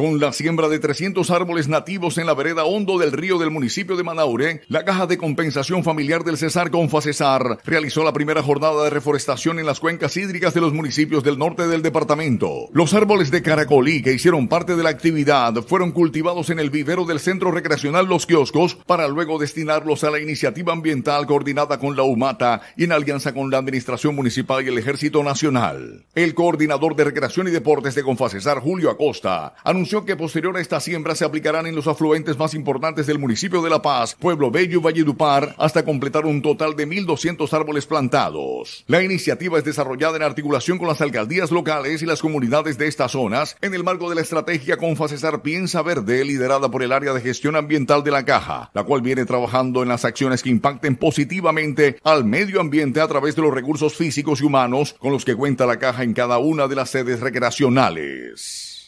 Con la siembra de 300 árboles nativos en la vereda Hondo del Río del municipio de Manaure, la Caja de Compensación Familiar del Cesar Confacesar realizó la primera jornada de reforestación en las cuencas hídricas de los municipios del norte del departamento. Los árboles de caracolí que hicieron parte de la actividad fueron cultivados en el vivero del Centro Recreacional Los Kioscos para luego destinarlos a la iniciativa ambiental coordinada con la UMATA y en alianza con la Administración Municipal y el Ejército Nacional. El coordinador de Recreación y Deportes de Confa Julio Acosta, anunció que posterior a esta siembra se aplicarán en los afluentes más importantes del municipio de La Paz, Pueblo Bello y Valledupar, hasta completar un total de 1.200 árboles plantados. La iniciativa es desarrollada en articulación con las alcaldías locales y las comunidades de estas zonas en el marco de la estrategia Confacesar Piensa Verde, liderada por el área de gestión ambiental de la Caja, la cual viene trabajando en las acciones que impacten positivamente al medio ambiente a través de los recursos físicos y humanos con los que cuenta la Caja en cada una de las sedes recreacionales.